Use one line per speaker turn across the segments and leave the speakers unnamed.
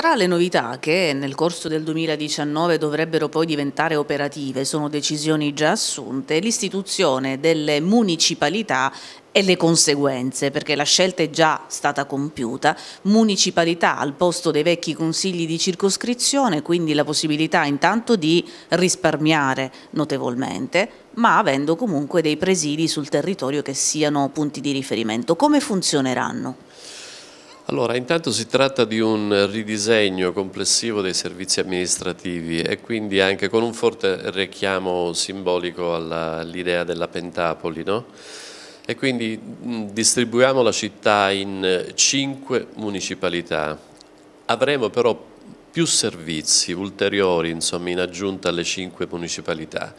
Tra le novità che nel corso del 2019 dovrebbero poi diventare operative, sono decisioni già assunte, l'istituzione delle municipalità e le conseguenze, perché la scelta è già stata compiuta, municipalità al posto dei vecchi consigli di circoscrizione, quindi la possibilità intanto di risparmiare notevolmente, ma avendo comunque dei presidi sul territorio che siano punti di riferimento. Come funzioneranno?
Allora, intanto si tratta di un ridisegno complessivo dei servizi amministrativi e quindi anche con un forte richiamo simbolico all'idea all della Pentapoli, no? E quindi mh, mm, distribuiamo la città in eh, cinque municipalità. Avremo però più servizi ulteriori, insomma, in aggiunta alle cinque municipalità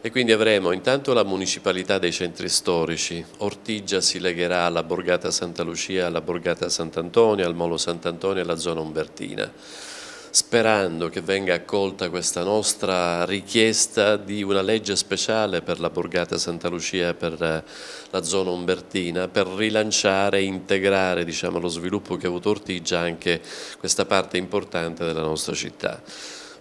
e quindi avremo intanto la municipalità dei centri storici, Ortigia si legherà alla Borgata Santa Lucia, alla Borgata Sant'Antonio, al Molo Sant'Antonio e alla zona Umbertina sperando che venga accolta questa nostra richiesta di una legge speciale per la Borgata Santa Lucia e per eh, la zona umbertina per rilanciare e integrare diciamo, lo sviluppo che ha avuto Ortigia anche questa parte importante della nostra città.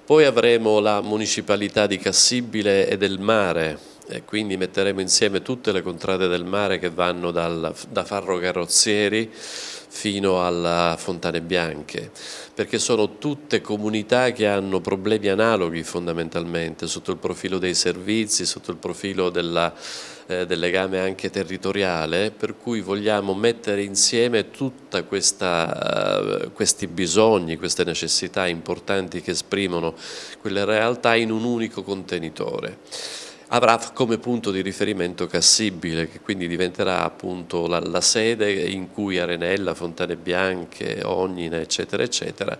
Poi avremo la municipalità di Cassibile e del Mare, e quindi metteremo insieme tutte le contrade del mare che vanno dal, da Farro Carrozzieri fino alla Fontane Bianche, perché sono tutte comunità che hanno problemi analoghi fondamentalmente sotto il profilo dei servizi, sotto il profilo della, eh, del legame anche territoriale, per cui vogliamo mettere insieme tutti eh, questi bisogni, queste necessità importanti che esprimono quelle realtà in un unico contenitore avrà come punto di riferimento Cassibile, che quindi diventerà appunto la, la sede in cui Arenella, Fontane Bianche, Ognina, eccetera, eccetera,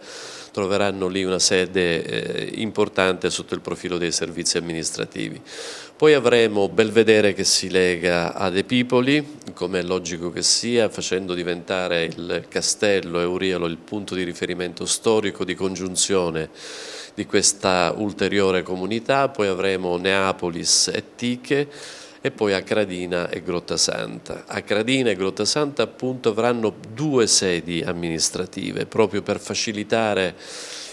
troveranno lì una sede eh, importante sotto il profilo dei servizi amministrativi. Poi avremo Belvedere che si lega ad Epipoli, come è logico che sia, facendo diventare il castello Eurialo il punto di riferimento storico di congiunzione di questa ulteriore comunità, poi avremo Neapolis Lis e Tiche e poi Acradina e Grotta Santa. Acradina e Grotta Santa appunto avranno due sedi amministrative proprio per facilitare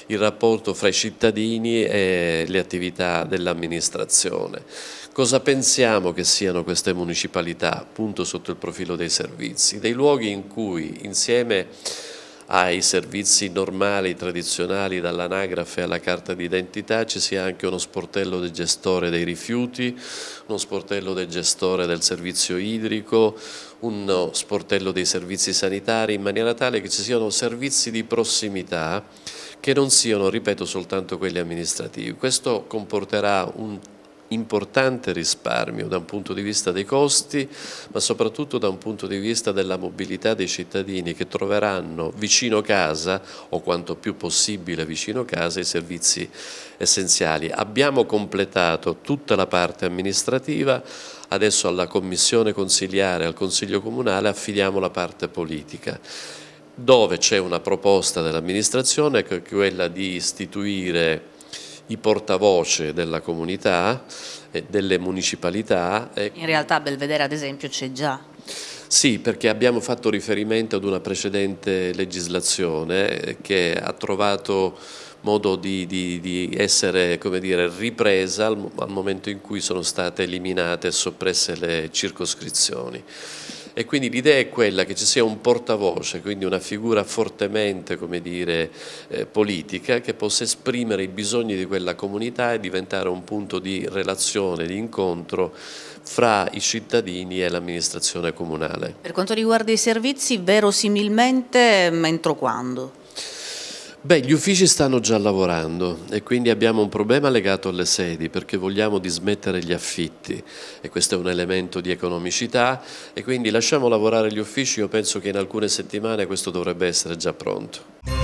il rapporto fra i cittadini e le attività dell'amministrazione. Cosa pensiamo che siano queste municipalità appunto sotto il profilo dei servizi? Dei luoghi in cui insieme ai servizi normali, tradizionali, dall'anagrafe alla carta d'identità, ci sia anche uno sportello del gestore dei rifiuti, uno sportello del gestore del servizio idrico, uno sportello dei servizi sanitari, in maniera tale che ci siano servizi di prossimità che non siano, ripeto, soltanto quelli amministrativi. Questo comporterà un importante risparmio da un punto di vista dei costi, ma soprattutto da un punto di vista della mobilità dei cittadini che troveranno vicino casa o quanto più possibile vicino casa i servizi essenziali. Abbiamo completato tutta la parte amministrativa, adesso alla Commissione consigliare, al Consiglio Comunale affidiamo la parte politica dove c'è una proposta dell'amministrazione che è quella di istituire i portavoce della comunità delle municipalità. In
realtà Belvedere ad esempio c'è già
sì, perché abbiamo fatto riferimento ad una precedente legislazione eh, che ha trovato modo di, di, di essere dire, ripresa al, al momento in cui sono state eliminate e soppresse le circoscrizioni e quindi l'idea è quella che ci sia un portavoce, quindi una figura fortemente dire, eh, politica che possa esprimere i bisogni di quella comunità e diventare un punto di relazione, di incontro fra i cittadini e l'amministrazione comunale.
Per quanto riguarda i servizi, verosimilmente entro quando?
Beh, gli uffici stanno già lavorando e quindi abbiamo un problema legato alle sedi perché vogliamo dismettere gli affitti e questo è un elemento di economicità e quindi lasciamo lavorare gli uffici, io penso che in alcune settimane questo dovrebbe essere già pronto.